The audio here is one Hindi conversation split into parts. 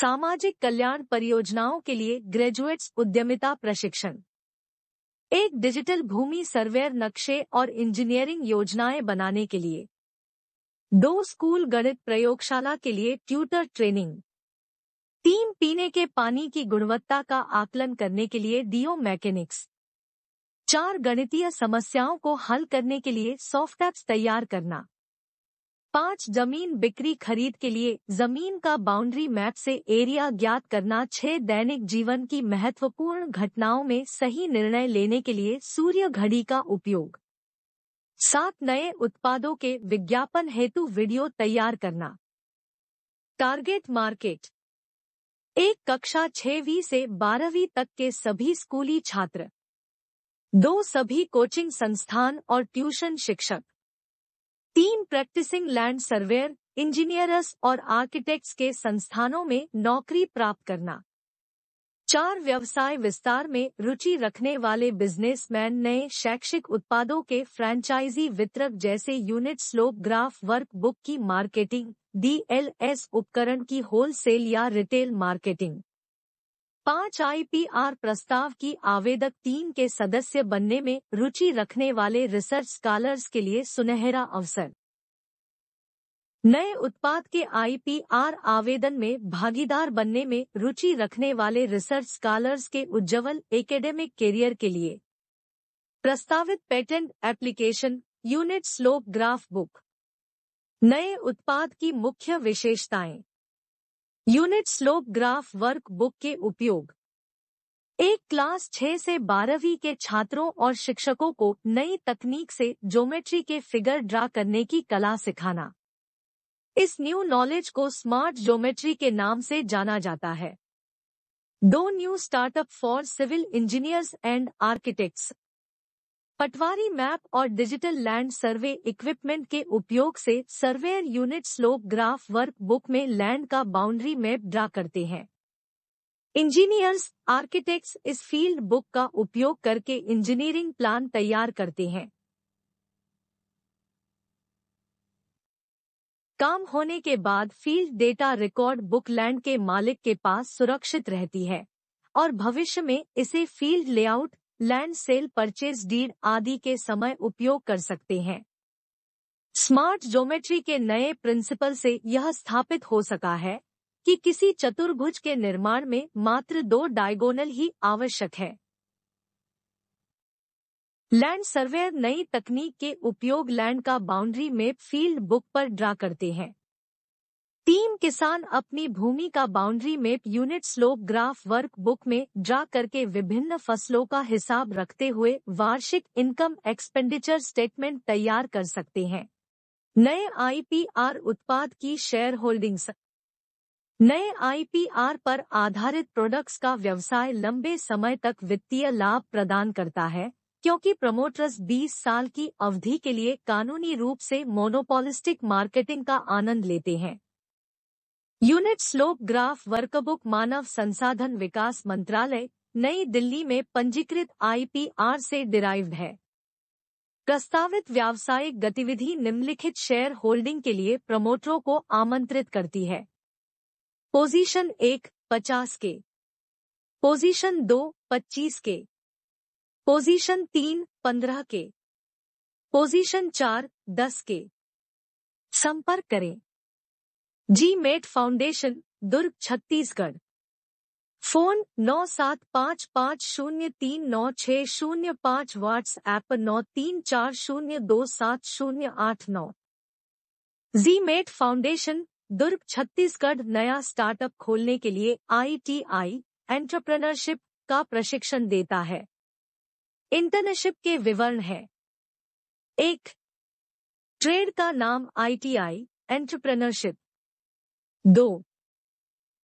सामाजिक कल्याण परियोजनाओं के लिए ग्रेजुएट्स उद्यमिता प्रशिक्षण एक डिजिटल भूमि सर्वेयर नक्शे और इंजीनियरिंग योजनाएं बनाने के लिए दो स्कूल गणित प्रयोगशाला के लिए ट्यूटर ट्रेनिंग तीन पीने के पानी की गुणवत्ता का आकलन करने के लिए डीओ मैकेनिक्स चार गणितीय समस्याओं को हल करने के लिए सॉफ्ट एप्स तैयार करना पाँच जमीन बिक्री खरीद के लिए जमीन का बाउंड्री मैप से एरिया ज्ञात करना छह दैनिक जीवन की महत्वपूर्ण घटनाओं में सही निर्णय लेने के लिए सूर्य घड़ी का उपयोग सात नए उत्पादों के विज्ञापन हेतु वीडियो तैयार करना टारगेट मार्केट एक कक्षा छवी से बारहवीं तक के सभी स्कूली छात्र दो सभी कोचिंग संस्थान और ट्यूशन शिक्षक तीन प्रैक्टिसिंग लैंड सर्वेयर इंजीनियरस और आर्किटेक्ट्स के संस्थानों में नौकरी प्राप्त करना चार व्यवसाय विस्तार में रुचि रखने वाले बिजनेसमैन नए शैक्षिक उत्पादों के फ्रेंचाइजी वितरक जैसे unit slope graph workbook की मार्केटिंग डीएलएस उपकरण की होलसेल या रिटेल मार्केटिंग पांच आईपीआर प्रस्ताव की आवेदक टीम के सदस्य बनने में रुचि रखने वाले रिसर्च स्कॉलर्स के लिए सुनहरा अवसर नए उत्पाद के आईपीआर आवेदन में भागीदार बनने में रुचि रखने वाले रिसर्च स्कॉलर्स के उज्जवल एकेडमिक करियर के लिए प्रस्तावित patent application unit slope graph book नए उत्पाद की मुख्य विशेषताएं unit slope graph workbook के उपयोग एक क्लास 6 से 12वीं के छात्रों और शिक्षकों को नई तकनीक से ज्योमेट्री के फिगर ड्रा करने की कला सिखाना इस न्यू नॉलेज को स्मार्ट ज्योमेट्री के नाम से जाना जाता है दो new startup for civil engineers and architects patwari map और डिजिटल लैंड सर्वे इक्विपमेंट के उपयोग से surveyor unit slope graph workbook में लैंड का बाउंड्री मैप ड्रा करते हैं इंजीनियर्स आर्किटेक्ट्स इस फील्ड बुक का उपयोग करके इंजीनियरिंग प्लान तैयार करते हैं काम होने के बाद field data record book land के मालिक के पास सुरक्षित रहती है और भविष्य में इसे field layout land sale purchase deed आदि के समय उपयोग कर सकते हैं स्मार्ट ज्योमेट्री के नए प्रिंसिपल से यह स्थापित हो सका है कि किसी चतुर्भुज के निर्माण में मात्र दो डायगोनल ही आवश्यक है लैंड सर्वेयर नई तकनीक के उपयोग लैंड का बाउंड्री मैप फील्ड बुक पर ड्रा करते हैं तीन किसान अपनी भूमि का boundary map unit slope graph workbook में ड्रा करके विभिन्न फसलों का हिसाब रखते हुए वार्षिक इनकम एक्सपेंडिचर स्टेटमेंट तैयार कर सकते हैं नए आईपीआर उत्पाद की शेयर होल्डिंग्स नए आईपीआर पर आधारित प्रोडक्ट्स का व्यवसाय लंबे समय तक वित्तीय लाभ प्रदान करता है क्योंकि प्रमोटर्स 20 साल की अवधि के लिए कानूनी रूप से मोनोपोलिस्टिक मार्केटिंग का आनंद लेते हैं यूनिट स्लोप ग्राफ वर्कबुक मानव संसाधन विकास मंत्रालय नई दिल्ली में पंजीकृत आईपीआर से डिराइव्ड है प्रस्तावित व्यावसायिक गतिविधि निम्नलिखित शेयर होल्डिंग के लिए प्रमोटरों को आमंत्रित करती है पोजीशन एक पचास के पोजीशन दो पच्चीस के पोजीशन तीन पंद्रह के पोजीशन चार दस के संपर्क करें G MAT foundation Durg Chhattisgarh phone नौ सात पाँच पाँच शून्य तीन नौ छः शून्य पाँच एप नौ तीन चार शून्य दो सात शून्य आठ नौ G MAT foundation Durg Chhattisgarh नया स्टार्टअप खोलने के लिए आईटीआई एंटरप्रेन्योरशिप का प्रशिक्षण देता है इंटर्नशिप के विवरण है एक ट्रेड का नाम आईटीआई एंटरप्रेन्योरशिप दो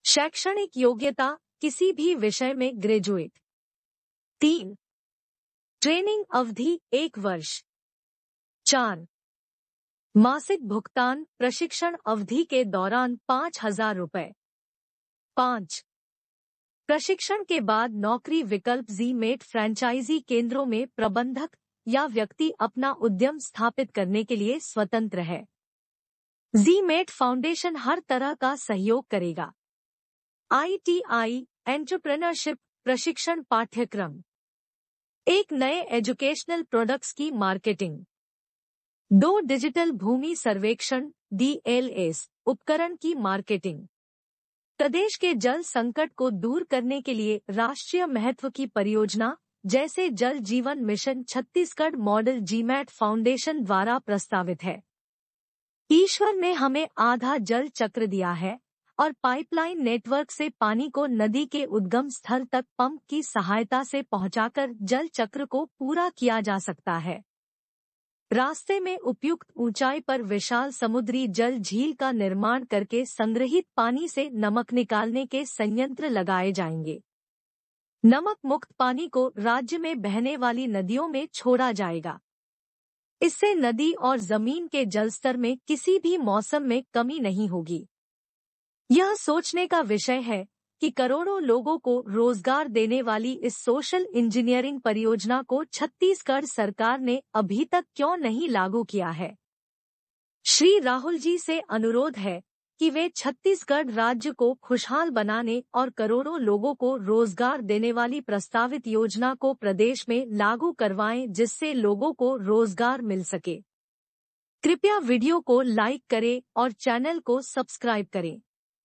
शैक्षणिक योग्यता किसी भी विषय में ग्रेजुएट तीन ट्रेनिंग अवधि एक वर्ष चार मासिक भुगतान प्रशिक्षण अवधि के दौरान पांच हजार रुपए पांच प्रशिक्षण के बाद नौकरी विकल्प जी मेट फ्रेंचाइजी केंद्रों में प्रबंधक या व्यक्ति अपना उद्यम स्थापित करने के लिए स्वतंत्र है जी मेट फाउंडेशन हर तरह का सहयोग करेगा आईटीआई एंटरप्रेन्योरशिप प्रशिक्षण पाठ्यक्रम एक नए एजुकेशनल प्रोडक्ट्स की मार्केटिंग दो डिजिटल भूमि सर्वेक्षण डीएलएस उपकरण की मार्केटिंग प्रदेश के जल संकट को दूर करने के लिए राष्ट्रीय महत्व की परियोजना जैसे Jal Jeevan mission Chhattisgarh model GMAT foundation द्वारा प्रस्तावित है ईश्वर ने हमें आधा जल चक्र दिया है और पाइपलाइन नेटवर्क से पानी को नदी के उद्गम स्थल तक पंप की सहायता से पहुंचाकर जल चक्र को पूरा किया जा सकता है रास्ते में उपयुक्त ऊंचाई पर विशाल समुद्री जल झील का निर्माण करके संग्रहित पानी से नमक निकालने के संयंत्र लगाए जाएंगे नमक मुक्त पानी को राज्य में बहने वाली नदियों में छोड़ा जाएगा इससे नदी और जमीन के जलस्तर में किसी भी मौसम में कमी नहीं होगी यह सोचने का विषय है कि करोड़ों लोगों को रोजगार देने वाली इस सोशल इंजीनियरिंग परियोजना को छत्तीसगढ़ सरकार ने अभी तक क्यों नहीं लागू किया है श्री राहुल जी से अनुरोध है कि वे छत्तीसगढ़ राज्य को खुशहाल बनाने और करोड़ों लोगों को रोजगार देने वाली प्रस्तावित योजना को प्रदेश में लागू करवाएं जिससे लोगों को रोजगार मिल सके कृपया वीडियो को लाइक करें और चैनल को सब्सक्राइब करें